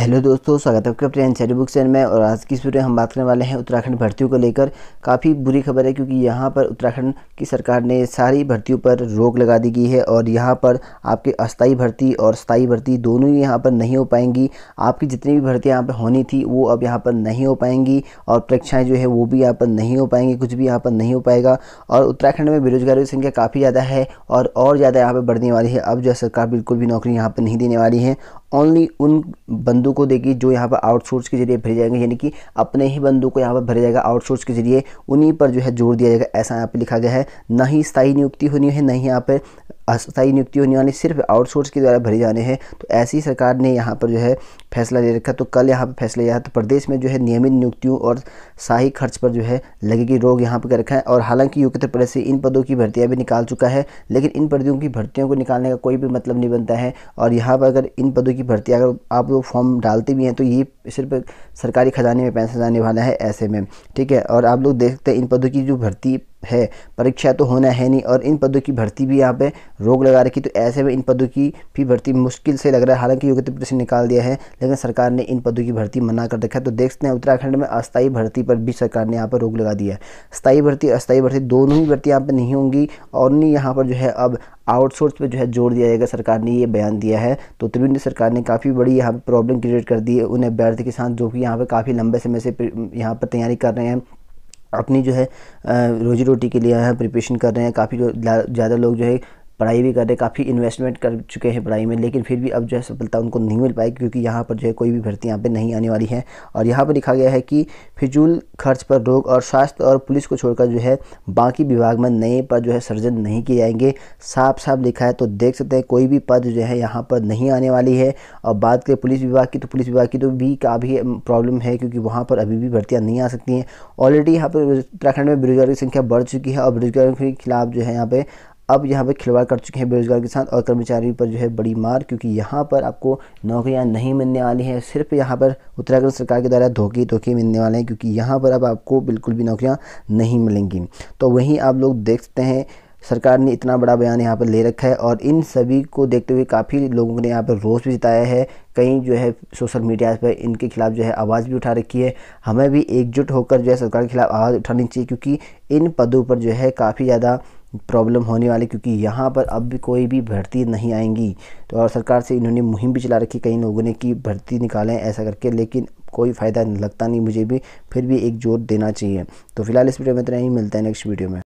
hello दोस्तों स्वागत है आपके अपने एनसीआर बुक चैनल में और आज की इस वीडियो हम बात करने वाले हैं उत्तराखंड भर्तियों को लेकर काफ़ी बुरी खबर है क्योंकि यहाँ पर उत्तराखंड की सरकार ने सारी भर्तियों पर रोक लगा दी गई है और यहाँ पर आपके अस्थाई भर्ती और स्थायी भर्ती दोनों ही यहाँ पर नहीं हो पाएंगी आपकी जितनी भी भर्तियाँ यहाँ पर होनी थी वो अब यहाँ पर नहीं हो पाएंगी और परीक्षाएँ जो है वो भी यहाँ पर नहीं हो पाएंगी कुछ भी यहाँ पर नहीं हो पाएगा और उत्तराखंड में बेरोजगारी की संख्या काफ़ी ज़्यादा है और और ज़्यादा यहाँ पर बढ़ने वाली है अब जो सरकार बिल्कुल भी नौकरी यहाँ पर नहीं देने वाली है ओनली उन बंदों को देगी जो यहाँ पर आउटसोर्स के जरिए भरे जाएंगे यानी कि अपने ही बंदों को यहाँ पर भरे जाएगा आउटसोर्स के जरिए उन्हीं पर जो है जोर दिया जाएगा ऐसा यहाँ पर लिखा गया है ना ही स्थायी नियुक्ति होनी है ना ही यहाँ पर अस्थायी नियुक्तियों वाली सिर्फ आउटसोर्स के द्वारा भरी जाने हैं तो ऐसी सरकार ने यहाँ पर जो है फैसला ले रखा तो कल यहाँ पर फैसला लिया तो प्रदेश में जो है नियमित नियुक्तियों और शाही खर्च पर जो है लगेगी रोक यहाँ पर कर रखा है और हालांकि उत्तर प्रदेश से इन पदों की भर्तियाँ भी निकाल चुका है लेकिन इन पदों की भर्तियों को निकालने का कोई भी मतलब नहीं बनता है और यहाँ पर अगर इन पदों की भर्ती अगर आप लोग फॉर्म डालते भी हैं तो ये सिर्फ सरकारी खजाने में पैसा जाने वाला है ऐसे में ठीक है और आप लोग देख सकते हैं इन पदों की जो भर्ती है परीक्षा तो होना है नहीं और इन पदों की भर्ती भी यहाँ पे रोक लगा रखी तो ऐसे में इन पदों की भी भर्ती मुश्किल से लग रहा है हालांकि योग्यता प्रश्न निकाल दिया है लेकिन सरकार ने इन पदों की भर्ती मना कर रखा है तो देख सकते हैं उत्तराखंड में अस्थायी भर्ती पर भी सरकार ने यहाँ पर रोक लगा दिया है स्थायी भर्ती अस्थायी भर्ती दोनों ही भर्ती यहाँ पर नहीं होंगी और नहीं यहाँ पर जो है अब आउटसोर्स पे जो है जोर दिया जाएगा सरकार ने ये बयान दिया है तो त्रिवेंद्र सरकार ने काफ़ी बड़ी यहाँ पर प्रॉब्लम क्रिएट कर दी है उन अभ्यर्थी के साथ जो कि यहाँ पर काफ़ी लंबे समय से यहाँ पर तैयारी कर रहे हैं अपनी जो है रोजी रोटी के लिए यहाँ प्रिपरेशन कर रहे हैं काफ़ी ज़्यादा लोग जो है पढ़ाई भी कर रहे काफ़ी इन्वेस्टमेंट कर चुके हैं पढ़ाई में लेकिन फिर भी अब जो है सफलता उनको नहीं मिल पाई क्योंकि यहाँ पर जो है कोई भी भर्ती यहाँ पर नहीं आने वाली है और यहाँ पर लिखा गया है कि फिजूल खर्च पर रोक और स्वास्थ्य और पुलिस को छोड़कर जो है बाकी विभाग में नए पद जो है सर्जन नहीं किए जाएंगे साफ साफ लिखा है तो देख सकते हैं कोई भी पद जो है यहाँ पर नहीं आने वाली है और बात करें पुलिस विभाग की तो पुलिस विभाग की तो भी काफ़ी प्रॉब्लम है क्योंकि वहाँ पर अभी भी भर्तियाँ नहीं आ सकती हैं ऑलरेडी यहाँ पर उत्तराखंड में बेरोजगारी की संख्या बढ़ चुकी है और बेरोजगारों के खिलाफ जो है यहाँ पर अब यहाँ पर खिलवाड़ कर चुके हैं बेरोज़गार के साथ और कर्मचारी पर जो है बड़ी मार क्योंकि यहाँ पर आपको नौकरियाँ नहीं मिलने वाली हैं सिर्फ यहाँ पर उत्तराखंड सरकार के द्वारा धोखे धोखे मिलने वाले हैं क्योंकि यहाँ पर अब आपको बिल्कुल भी नौकरियाँ नहीं मिलेंगी तो वहीं आप लोग देख सकते हैं सरकार ने इतना बड़ा बयान यहाँ पर ले रखा है और इन सभी को देखते हुए काफ़ी लोगों ने यहाँ पर रोष भी जताया है कई जो है सोशल मीडिया पर इनके खिलाफ जो है आवाज़ भी उठा रखी है हमें भी एकजुट होकर जो है सरकार के खिलाफ आवाज़ उठानी चाहिए क्योंकि इन पदों पर जो है काफ़ी ज़्यादा प्रॉब्लम होने वाली क्योंकि यहाँ पर अब भी कोई भी भर्ती नहीं आएंगी तो और सरकार से इन्होंने मुहिम भी चला रखी कई लोगों ने कि भर्ती निकालें ऐसा करके लेकिन कोई फ़ायदा लगता नहीं मुझे भी फिर भी एक जोर देना चाहिए तो फिलहाल इस वीडियो में इतना ही मिलता है नेक्स्ट वीडियो में